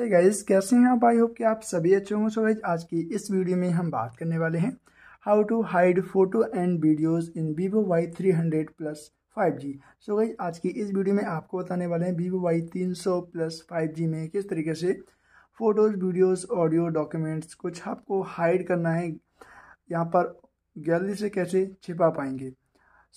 hey guys कैसे हैं आप आई होप कि आप सभी अच्छे होंगे सो गाइस आज की इस वीडियो में हम बात करने वाले हैं how to hide photo and videos in Vivo Y three hundred plus five G so guys आज की इस वीडियो में आपको बताने वाले हैं वीवो वाई तीन सौ प्लस फाइव जी में किस तरीके से फ़ोटोज़ वीडियोज़ ऑडियो डॉक्यूमेंट्स कुछ आपको हाइड करना है यहाँ पर गैलरी से कैसे छिपा पाएंगे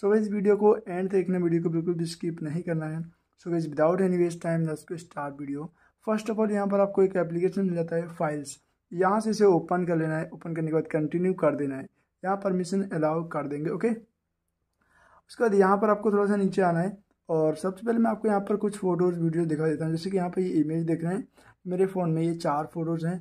सो गाइस इस वीडियो को एंड तक देखना वीडियो को बिल्कुल भी स्किप नहीं करना है so guys without any waste time दस को start video first of all यहाँ पर आपको एक एप्लीकेशन मिल जाता है फाइल्स यहाँ से इसे ओपन कर लेना है ओपन करने के बाद कंटिन्यू कर देना है यहाँ परमिशन अलाउ कर देंगे ओके उसके बाद यहाँ पर आपको थोड़ा सा नीचे आना है और सबसे पहले मैं आपको यहाँ पर कुछ फ़ोटोज़ वीडियो दिखा देता हूँ जैसे कि यहाँ पर ये इमेज देख रहे हैं मेरे फ़ोन में ये चार फ़ोटोज़ हैं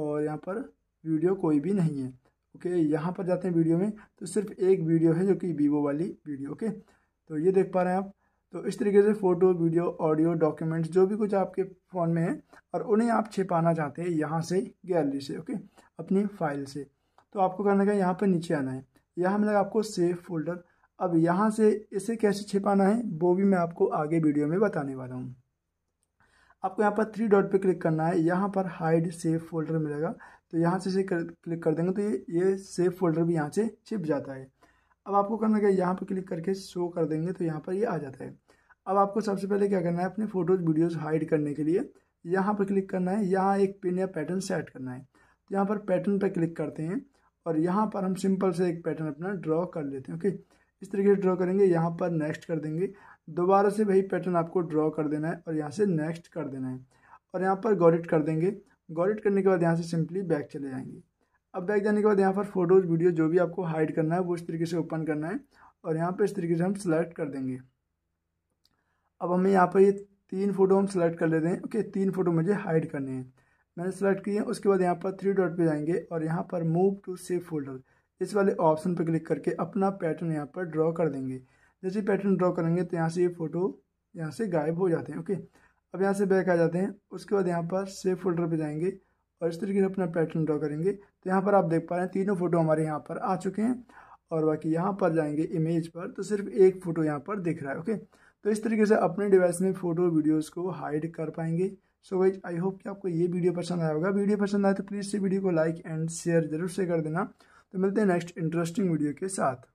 और यहाँ पर वीडियो कोई भी नहीं है ओके यहाँ पर जाते हैं वीडियो में तो सिर्फ एक वीडियो है जो कि वीवो वाली वीडियो ओके तो ये देख पा रहे हैं आप तो इस तरीके से फ़ोटो वीडियो ऑडियो डॉक्यूमेंट्स जो भी कुछ आपके फ़ोन में है और उन्हें आप छिपाना चाहते हैं यहाँ से गैलरी से ओके अपनी फाइल से तो आपको करना क्या यहाँ पर नीचे आना है यहाँ मिलेगा आपको सेव फोल्डर अब यहाँ से इसे कैसे छिपाना है वो भी मैं आपको आगे वीडियो में बताने वाला हूँ आपको यहाँ पर थ्री डॉट पे क्लिक करना है यहाँ पर हाइड सेव फोल्डर मिलेगा तो यहाँ से इसे क्लिक कर देंगे तो ये ये सेव फोल्डर भी यहाँ से छिप जाता है अब आपको करना क्या यहाँ पर क्लिक करके शो कर देंगे तो यहाँ पर ये यह आ जाता है अब आपको सबसे पहले क्या करना है अपने फ़ोटोज़ वीडियोज़ हाइड करने के लिए यहाँ पर क्लिक करना है यहाँ एक पिन या पैटर्न सेट करना है तो यहाँ पर पैटर्न पर क्लिक करते हैं और यहाँ पर हम सिंपल से एक पैटर्न अपना ड्रॉ कर लेते हैं ओके इस तरीके से ड्रॉ करेंगे यहाँ पर नेक्स्ट कर देंगे दोबारा से वही पैटर्न आपको ड्रॉ कर देना है और यहाँ से नेक्स्ट कर देना है और यहाँ पर गॉडिट कर देंगे गॉडिट करने के बाद यहाँ से सिंपली बैक चले जाएंगे अब बैक जाने के बाद यहाँ पर फोटोज़ वीडियो जो भी आपको हाइड करना है वो इस तरीके से ओपन करना है और यहाँ पर इस तरीके से हम सेलेक्ट कर देंगे अब हमें यहाँ पर ये तीन फ़ोटो हम सेलेक्ट कर लेते हैं ओके तीन फ़ोटो मुझे हाइड करने हैं मैंने सेलेक्ट किए उसके बाद यहाँ पर थ्री डॉट पे जाएंगे और यहाँ पर मूव टू सेव फोल्डर इस वाले ऑप्शन पर क्लिक करके अपना पैटर्न यहाँ पर ड्रॉ कर देंगे जैसे पैटर्न ड्रॉ करेंगे तो यहाँ से ये फ़ोटो यहाँ से गायब हो जाते हैं ओके अब यहाँ से बैक आ जाते हैं उसके बाद यहाँ पर सेव फोल्डर पर जाएंगे और इस तरीके से अपना पैटर्न ड्रॉ करेंगे तो यहाँ पर आप देख पा रहे हैं तीनों फोटो हमारे यहाँ पर आ चुके हैं और बाकी यहाँ पर जाएंगे इमेज पर तो सिर्फ एक फ़ोटो यहाँ पर दिख रहा है ओके तो इस तरीके से अपने डिवाइस में फ़ोटो वीडियोस को हाइड कर पाएंगे सो वाइज आई होप कि आपको ये वीडियो पसंद आया होगा वीडियो पसंद आए तो प्लीज़ से वीडियो को लाइक एंड शेयर जरूर से कर देना तो मिलते हैं नेक्स्ट इंटरेस्टिंग वीडियो के साथ